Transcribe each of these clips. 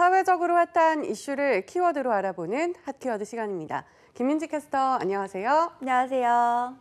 사회적으로 핫한 이슈를 키워드로 알아보는 핫키워드 시간입니다. 김민지 캐스터, 안녕하세요. 안녕하세요.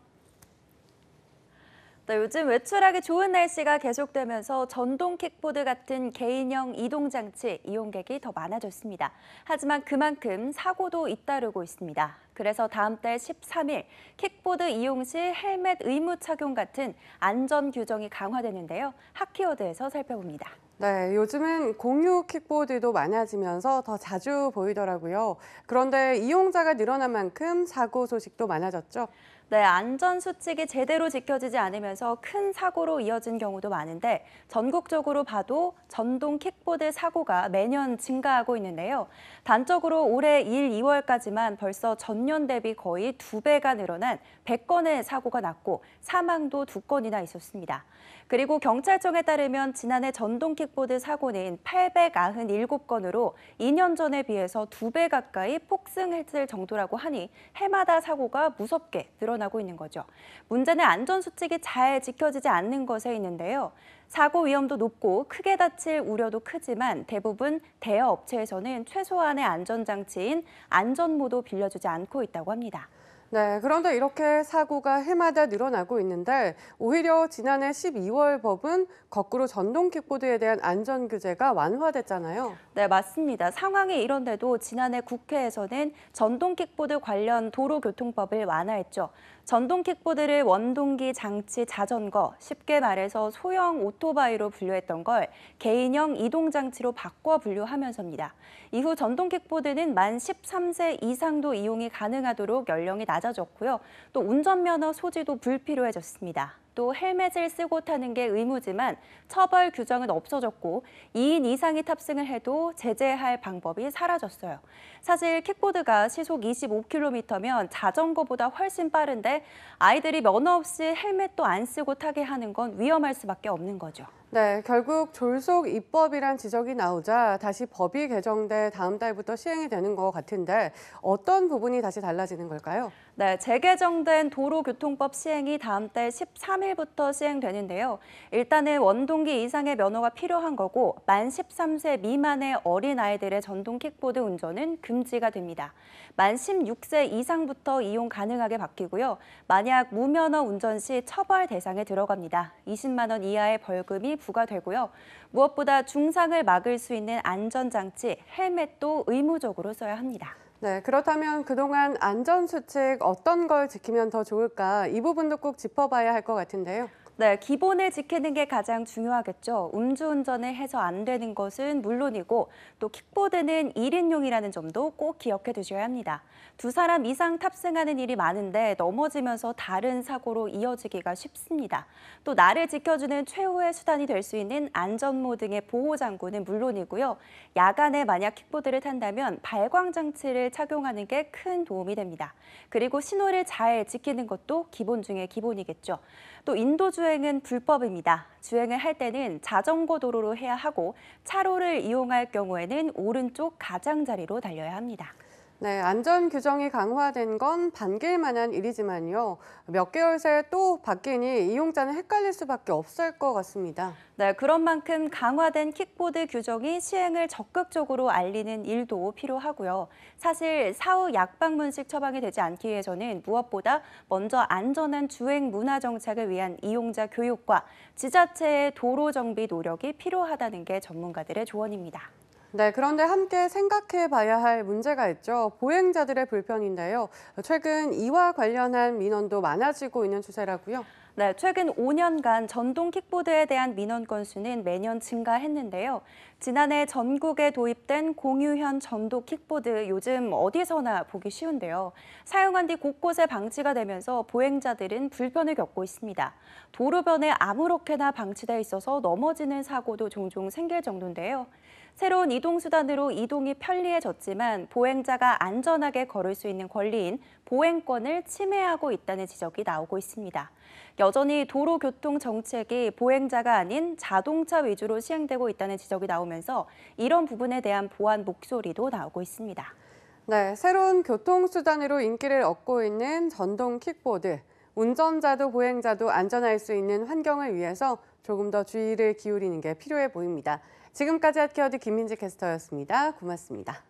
네, 요즘 외출하기 좋은 날씨가 계속되면서 전동 킥보드 같은 개인형 이동장치 이용객이 더 많아졌습니다. 하지만 그만큼 사고도 잇따르고 있습니다. 그래서 다음 달 13일 킥보드 이용 시 헬멧 의무 착용 같은 안전 규정이 강화되는데요. 핫키워드에서 살펴봅니다. 네, 요즘은 공유 킥보드도 많아지면서 더 자주 보이더라고요. 그런데 이용자가 늘어난 만큼 사고 소식도 많아졌죠. 네, 안전 수칙이 제대로 지켜지지 않으면서 큰 사고로 이어진 경우도 많은데 전국적으로 봐도 전동 킥보드 사고가 매년 증가하고 있는데요. 단적으로 올해 1, 2월까지만 벌써 전년 대비 거의 두배가 늘어난 100건의 사고가 났고 사망도 두건이나 있었습니다. 그리고 경찰청에 따르면 지난해 전동 킥보드 사고는 897건으로 2년 전에 비해서 두 배 가까이 폭등했을 정도라고 하니 해마다 사고가 무섭게 늘어나 드러나고 있는 거죠. 문제는 안전수칙이 잘 지켜지지 않는 것에 있는데요. 사고 위험도 높고 크게 다칠 우려도 크지만 대부분 대여 업체에서는 최소한의 안전장치인 안전모도 빌려주지 않고 있다고 합니다. 네, 그런데 이렇게 사고가 해마다 늘어나고 있는데 오히려 지난해 12월 법은 거꾸로 전동 킥보드에 대한 안전 규제가 완화됐잖아요. 네, 맞습니다. 상황이 이런데도 지난해 국회에서는 전동 킥보드 관련 도로교통법을 완화했죠. 전동 킥보드를 원동기 장치 자전거, 쉽게 말해서 소형 오토바이로 분류했던 걸 개인형 이동장치로 바꿔 분류하면서입니다. 이후 전동 킥보드는 만 13세 이상도 이용이 가능하도록 연령이 낮 낮아졌고요. 또 운전면허 소지도 불필요해졌습니다. 또 헬멧을 쓰고 타는 게 의무지만 처벌 규정은 없어졌고 2인 이상이 탑승을 해도 제재할 방법이 사라졌어요. 사실 킥보드가 시속 25km면 자전거보다 훨씬 빠른데 아이들이 면허 없이 헬멧도 안 쓰고 타게 하는 건 위험할 수밖에 없는 거죠. 네, 결국 졸속 입법이란 지적이 나오자 다시 법이 개정돼 다음 달부터 시행이 되는 것 같은데 어떤 부분이 다시 달라지는 걸까요? 네, 재개정된 도로교통법 시행이 다음 달 13일 1일부터 시행되는데요. 일단은 원동기 이상의 면허가 필요한 거고 만 13세 미만의 어린아이들의 전동 킥보드 운전은 금지가 됩니다. 만 16세 이상부터 이용 가능하게 바뀌고요. 만약 무면허 운전 시 처벌 대상에 들어갑니다. 20만 원 이하의 벌금이 부과되고요. 무엇보다 중상을 막을 수 있는 안전장치 헬멧도 의무적으로 써야 합니다. 네, 그렇다면 그동안 안전수칙 어떤 걸 지키면 더 좋을까 이 부분도 꼭 짚어봐야 할 것 같은데요. 네, 기본을 지키는 게 가장 중요하겠죠. 음주운전을 해서 안 되는 것은 물론이고 또 킥보드는 1인용이라는 점도 꼭 기억해 두셔야 합니다. 두 사람 이상 탑승하는 일이 많은데 넘어지면서 다른 사고로 이어지기가 쉽습니다. 또 나를 지켜주는 최후의 수단이 될 수 있는 안전모 등의 보호장구는 물론이고요. 야간에 만약 킥보드를 탄다면 발광장치를 착용하는 게 큰 도움이 됩니다. 그리고 신호를 잘 지키는 것도 기본 중에 기본이겠죠. 또 인도주의 주행은 불법입니다. 주행을 할 때는 자전거 도로로 해야 하고 차로를 이용할 경우에는 오른쪽 가장자리로 달려야 합니다. 네, 안전 규정이 강화된 건 반길 만한 일이지만요. 몇 개월 새 또 바뀌니 이용자는 헷갈릴 수밖에 없을 것 같습니다. 네, 그런 만큼 강화된 킥보드 규정이 시행을 적극적으로 알리는 일도 필요하고요. 사실 사후 약방문식 처방이 되지 않기 위해서는 무엇보다 먼저 안전한 주행 문화 정책을 위한 이용자 교육과 지자체의 도로 정비 노력이 필요하다는 게 전문가들의 조언입니다. 네, 그런데 함께 생각해 봐야 할 문제가 있죠. 보행자들의 불편인데요. 최근 이와 관련한 민원도 많아지고 있는 추세라고요. 네, 최근 5년간 전동 킥보드에 대한 민원 건수는 매년 증가했는데요. 지난해 전국에 도입된 공유현 전동 킥보드 요즘 어디서나 보기 쉬운데요. 사용한 뒤 곳곳에 방치가 되면서 보행자들은 불편을 겪고 있습니다. 도로변에 아무렇게나 방치돼 있어서 넘어지는 사고도 종종 생길 정도인데요. 새로운 이동수단으로 이동이 편리해졌지만 보행자가 안전하게 걸을 수 있는 권리인 보행권을 침해하고 있다는 지적이 나오고 있습니다. 여전히 도로교통 정책이 보행자가 아닌 자동차 위주로 시행되고 있다는 지적이 나오면서 이런 부분에 대한 보완 목소리도 나오고 있습니다. 네, 새로운 교통수단으로 인기를 얻고 있는 전동 킥보드. 운전자도 보행자도 안전할 수 있는 환경을 위해서 조금 더 주의를 기울이는 게 필요해 보입니다. 지금까지 핫케어디 김민지 캐스터였습니다. 고맙습니다.